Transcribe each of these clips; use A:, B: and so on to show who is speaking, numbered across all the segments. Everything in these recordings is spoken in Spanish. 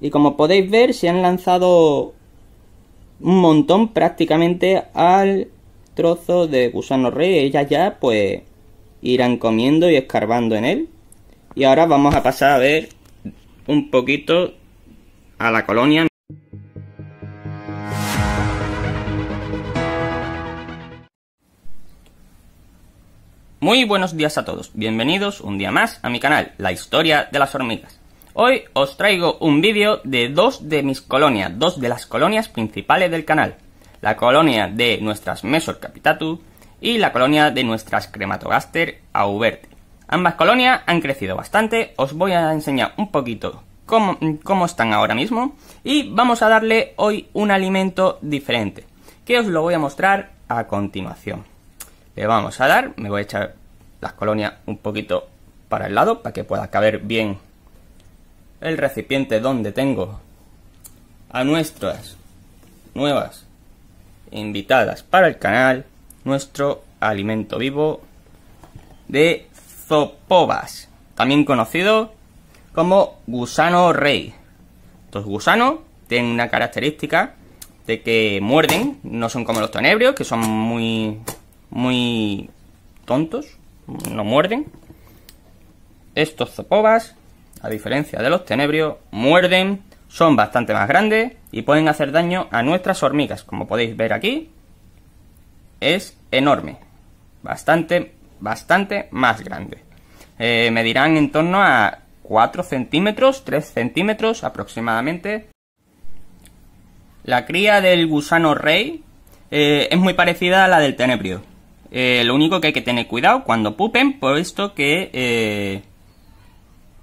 A: Y como podéis ver, se han lanzado un montón prácticamente al trozo de gusano rey. Ellas ya, pues, irán comiendo y escarbando en él. Y ahora vamos a pasar a ver un poquito a la colonia. Muy buenos días a todos, bienvenidos un día más a mi canal, La Historia de las Hormigas. Hoy os traigo un vídeo de dos de mis colonias, dos de las colonias principales del canal. La colonia de nuestras Mesor Capitatu y la colonia de nuestras Crematogaster auberti. Ambas colonias han crecido bastante, os voy a enseñar un poquito cómo, cómo están ahora mismo y vamos a darle hoy un alimento diferente, que os lo voy a mostrar a continuación. Le vamos a dar, me voy a echar las colonias un poquito para el lado para que pueda caber bien el recipiente donde tengo a nuestras nuevas invitadas para el canal, nuestro alimento vivo de zopobas. también conocido como gusano rey. Estos gusanos tienen una característica de que muerden, no son como los tenebrios, que son muy, muy tontos, no muerden. Estos zopobas a diferencia de los tenebrios, muerden, son bastante más grandes y pueden hacer daño a nuestras hormigas. Como podéis ver aquí, es enorme. Bastante, bastante más grande. Eh, medirán en torno a 4 centímetros, 3 centímetros aproximadamente. La cría del gusano rey eh, es muy parecida a la del tenebrio. Eh, lo único que hay que tener cuidado cuando pupen, puesto que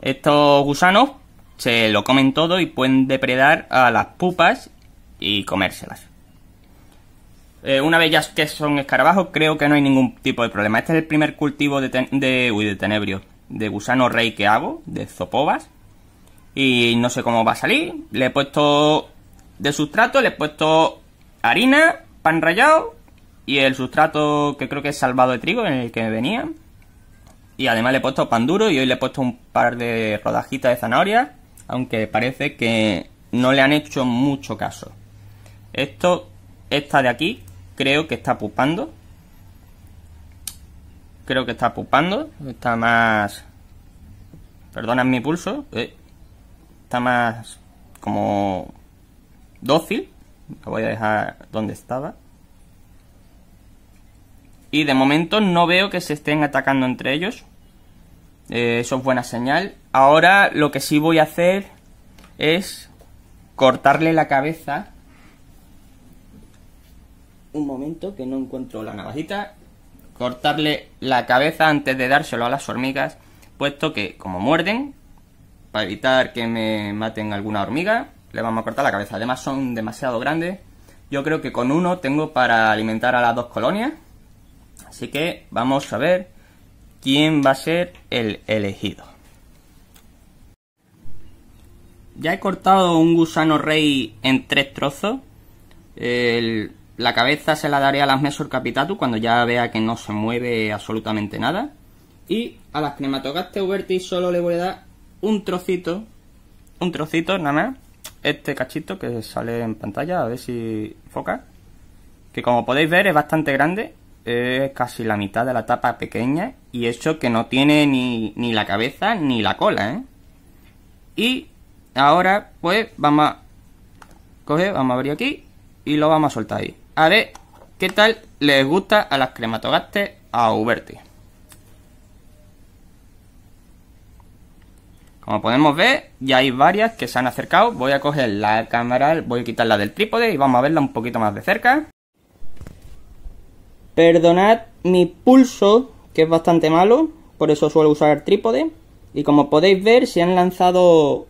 A: estos gusanos se lo comen todo y pueden depredar a las pupas y comérselas. Eh, una vez ya que son escarabajos, creo que no hay ningún tipo de problema. Este es el primer cultivo de, de, uy, de tenebrio, de gusano rey que hago, de zopobas. Y no sé cómo va a salir. Le he puesto de sustrato, le he puesto harina, pan rallado y el sustrato que creo que es salvado de trigo en el que venía. Y además le he puesto pan duro y hoy le he puesto un par de rodajitas de zanahoria, aunque parece que no le han hecho mucho caso. Esto, esta de aquí, creo que está pupando. Creo que está pupando, está más... Perdonad mi pulso, eh, está más como dócil. La voy a dejar donde estaba. Y de momento no veo que se estén atacando entre ellos. Eh, eso es buena señal. Ahora lo que sí voy a hacer es cortarle la cabeza. Un momento que no encuentro la navajita. Cortarle la cabeza antes de dárselo a las hormigas, puesto que como muerden, para evitar que me maten alguna hormiga, le vamos a cortar la cabeza. Además son demasiado grandes. Yo creo que con uno tengo para alimentar a las dos colonias. Así que vamos a ver quién va a ser el elegido. Ya he cortado un gusano rey en tres trozos. la cabeza se la daré a las Mesor cuando ya vea que no se mueve absolutamente nada. Y a las Crematogaste Uberti solo le voy a dar un trocito. Un trocito nada más. Este cachito que sale en pantalla, a ver si foca. Que como podéis ver es bastante grande es casi la mitad de la tapa pequeña y eso que no tiene ni, la cabeza ni la cola, ¿eh? Y ahora, pues, vamos a vamos a abrir aquí y lo vamos a soltar ahí. A ver qué tal les gusta a las crematogastes a Uberti. Como podemos ver, ya hay varias que se han acercado. Voy a coger la cámara, voy a quitarla del trípode y vamos a verla un poquito más de cerca. Perdonad mi pulso, que es bastante malo, por eso suelo usar trípode. Y como podéis ver, se han lanzado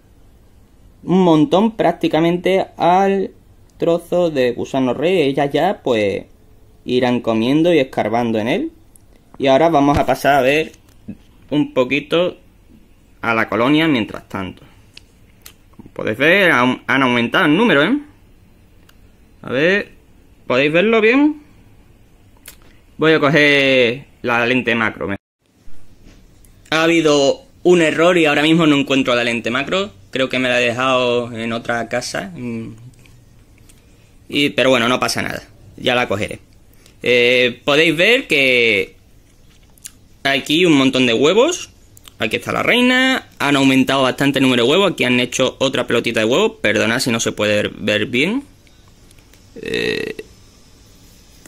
A: un montón prácticamente al trozo de gusano rey. Ellas ya pues irán comiendo y escarbando en él. Y ahora vamos a pasar a ver un poquito a la colonia mientras tanto. Como podéis ver, han aumentado el número, ¿eh? A ver, ¿podéis verlo bien? Voy a coger la lente macro. Ha habido un error y ahora mismo no encuentro la lente macro. Creo que me la he dejado en otra casa. Mm. pero bueno, no pasa nada. Ya la cogeré. Eh, podéis ver que aquí un montón de huevos. Aquí está la reina. Han aumentado bastante el número de huevos. Aquí han hecho otra pelotita de huevos. Perdona si no se puede ver bien. Eh,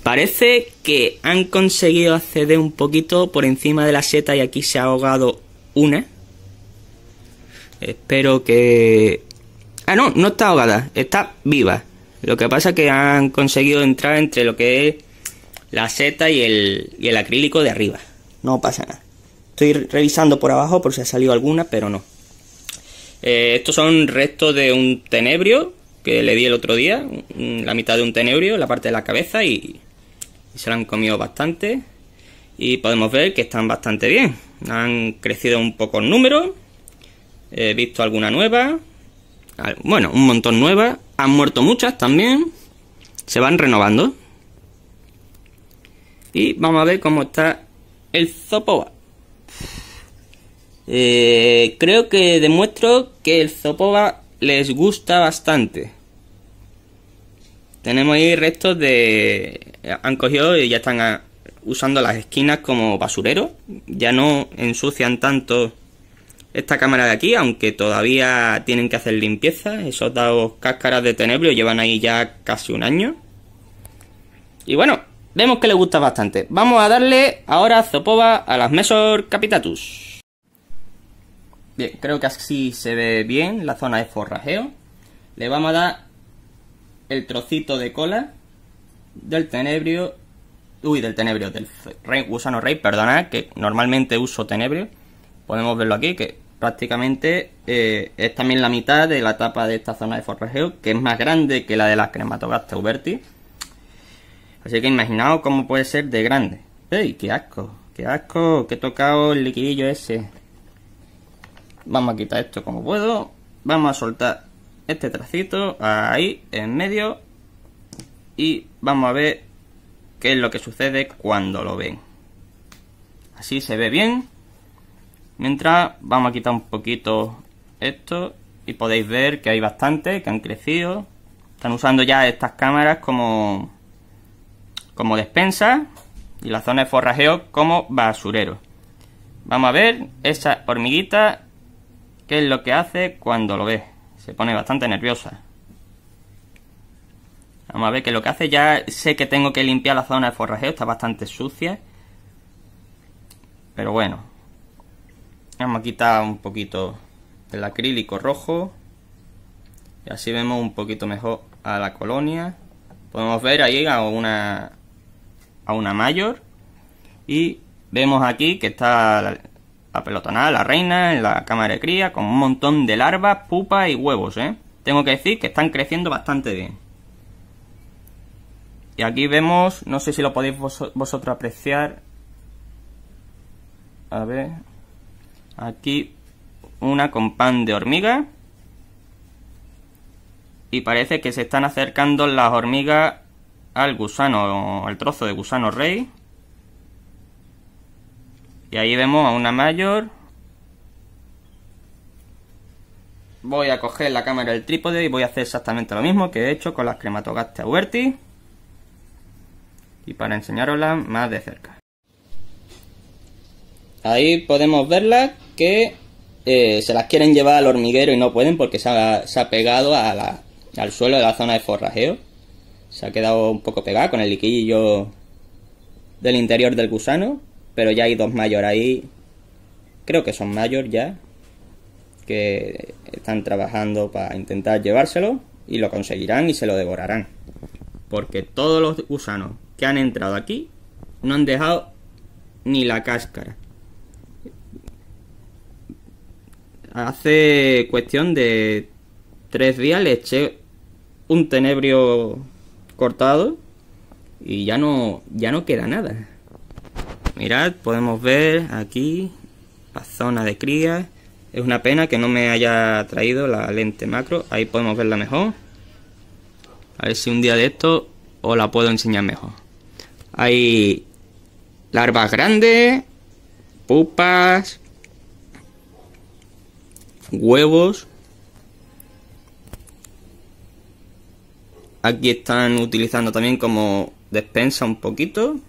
A: Parece que han conseguido acceder un poquito por encima de la seta y aquí se ha ahogado una. Espero que... Ah, no, no está ahogada, está viva. Lo que pasa es que han conseguido entrar entre lo que es la seta y el, acrílico de arriba. No pasa nada. Estoy revisando por abajo por si ha salido alguna, pero no. Eh, estos son restos de un tenebrio que le di el otro día, la mitad de un tenebrio, la parte de la cabeza y, se han comido bastante. Y podemos ver que están bastante bien. Han crecido un poco en número. He visto alguna nueva. Bueno, un montón nueva Han muerto muchas también. Se van renovando. Y vamos a ver cómo está el Zopoba. Eh, creo que demuestro que el Zopoba les gusta bastante. Tenemos ahí restos de... Han cogido y ya están ah, usando las esquinas como basurero. Ya no ensucian tanto esta cámara de aquí, aunque todavía tienen que hacer limpieza. Esos dos cáscaras de tenebrio llevan ahí ya casi un año. Y bueno, vemos que le gusta bastante. Vamos a darle ahora Zopoba a las Mesor Capitatus. Bien, creo que así se ve bien la zona de forrajeo. Le vamos a dar el trocito de cola del tenebrio. Uy, del tenebrio, del rey, gusano rey, perdonad, que normalmente uso tenebrio. Podemos verlo aquí, que prácticamente eh, es también la mitad de la tapa de esta zona de forrajeo, que es más grande que la de las crematogaster uberti. Así que imaginaos cómo puede ser de grande. ¡Ey, qué asco! ¡Qué asco! ¡Qué tocado el liquidillo ese! Vamos a quitar esto como puedo. Vamos a soltar este tracito ahí en medio y vamos a ver qué es lo que sucede cuando lo ven. Así se ve bien. Mientras vamos a quitar un poquito esto y podéis ver que hay bastante, que han crecido. Están usando ya estas cámaras como, como despensa y la zona de forrajeo como basurero. Vamos a ver esa hormiguita, qué es lo que hace cuando lo ve. Se pone bastante nerviosa. Vamos a ver que lo que hace ya sé que tengo que limpiar la zona de forrajeo, está bastante sucia. Pero bueno. Vamos a quitar un poquito del acrílico rojo. Y así vemos un poquito mejor a la colonia. Podemos ver ahí a una, a una mayor. Y vemos aquí que está pelotonada, la reina en la cámara de cría con un montón de larvas, pupas y huevos, ¿eh? Tengo que decir que están creciendo bastante bien. Y aquí vemos, no sé si lo podéis vosotros apreciar. A ver. Aquí una con pan de hormiga. Y parece que se están acercando las hormigas al gusano, al trozo de gusano rey. Y ahí vemos a una mayor. Voy a coger la cámara del trípode y voy a hacer exactamente lo mismo que he hecho con las crematogastia Huerti. Y para enseñarosla más de cerca. Ahí podemos verlas que eh, se las quieren llevar al hormiguero y no pueden porque se ha, pegado al suelo de la zona de forrajeo. Se ha quedado un poco pegada con el liquillo del interior del gusano pero ya hay dos mayores ahí, creo que son mayores ya, que están trabajando para intentar llevárselo y lo conseguirán y se lo devorarán. Porque todos los gusanos que han entrado aquí no han dejado ni la cáscara. Hace cuestión de tres días le eché un tenebrio cortado y ya no, ya no queda nada mirad, podemos ver aquí la zona de cría. Es una pena que no me haya traído la lente macro. Ahí podemos verla mejor. A ver si un día de esto os la puedo enseñar mejor. Hay larvas grandes, pupas, huevos. Aquí están utilizando también como despensa un poquito.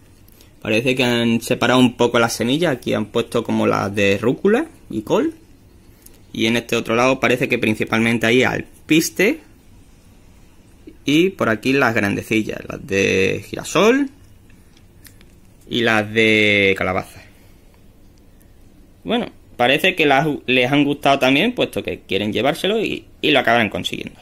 A: Parece que han separado un poco las semillas. Aquí han puesto como las de rúcula y col. Y en este otro lado parece que principalmente hay alpiste. Y por aquí las grandecillas, las de girasol y las de calabaza. Bueno, parece que les han gustado también, puesto que quieren llevárselo y, lo acaban consiguiendo.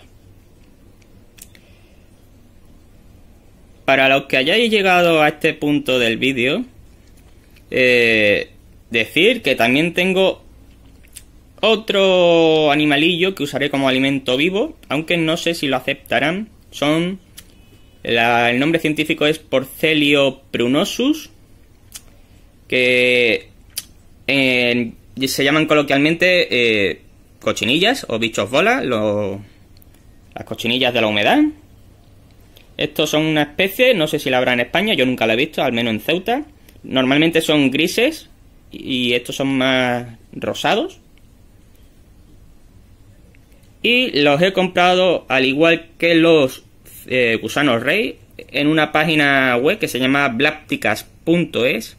A: para los que hayáis llegado a este punto del vídeo, eh, decir que también tengo otro animalillo que usaré como alimento vivo, aunque no sé si lo aceptarán. Son. el nombre científico es Porcelio prunosus, que se llaman coloquialmente eh, cochinillas o bichos bola, las cochinillas de la humedad. Estos son una especie, no sé si la habrá en España, yo nunca la he visto, al menos en Ceuta. Normalmente son grises y estos son más rosados. Y los he comprado, al igual que los eh, gusanos rey, en una página web que se llama blapticas.es,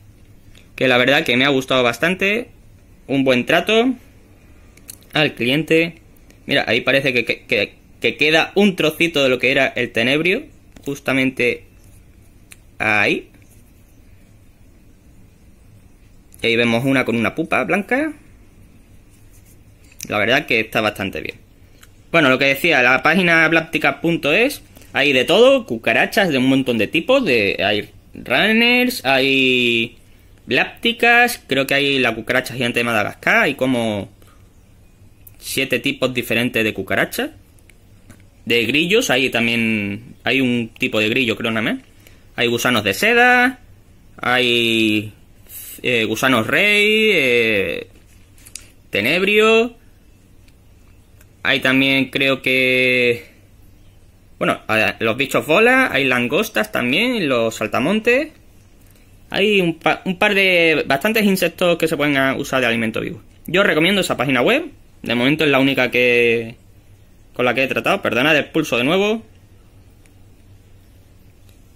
A: que la verdad que me ha gustado bastante. Un buen trato al cliente. Mira, ahí parece que queda un trocito de lo que era el tenebrio justamente ahí. Y ahí vemos una con una pupa blanca. La verdad que está bastante bien. Bueno, lo que decía, la página blaptica.es hay de todo, cucarachas de un montón de tipos, de hay runners, hay blápticas, creo que hay la cucaracha gigante de Madagascar, hay como siete tipos diferentes de cucarachas de grillos. ahí también. Hay un tipo de grillo, creo, Hay gusanos de seda. Hay. Eh, gusanos rey. Eh, tenebrio. Hay también, creo que. Bueno, los bichos bola. Hay langostas también. Los saltamontes. Hay un, un par de. Bastantes insectos que se pueden usar de alimento vivo. Yo recomiendo esa página web. De momento es la única que con la que he tratado. perdona, el pulso de nuevo.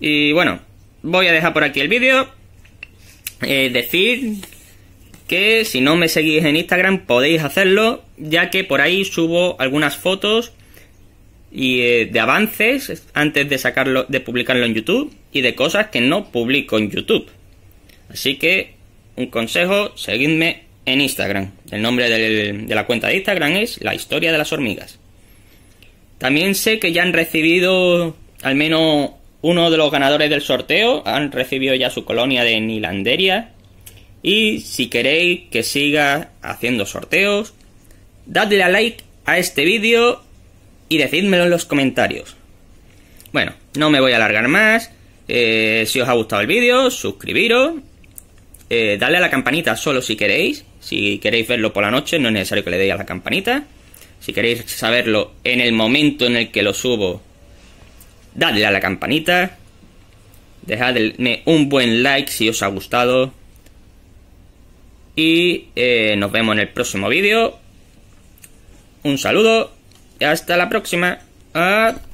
A: Y bueno, voy a dejar por aquí el vídeo. Eh, decir que si no me seguís en Instagram podéis hacerlo, ya que por ahí subo algunas fotos y eh, de avances antes de sacarlo, de publicarlo en YouTube y de cosas que no publico en YouTube. Así que un consejo, seguidme en Instagram. El nombre de la cuenta de Instagram es La Historia de las Hormigas. También sé que ya han recibido al menos uno de los ganadores del sorteo, han recibido ya su colonia de Nilanderia. Y si queréis que siga haciendo sorteos, dadle a like a este vídeo y decídmelo en los comentarios. Bueno, no me voy a alargar más. Eh, si os ha gustado el vídeo, suscribiros. Eh, dadle a la campanita solo si queréis. Si queréis verlo por la noche, no es necesario que le deis a la campanita si queréis saberlo, en el momento en el que lo subo, dadle a la campanita, dejadme un buen like si os ha gustado y eh, nos vemos en el próximo vídeo. Un saludo y hasta la próxima. Adiós.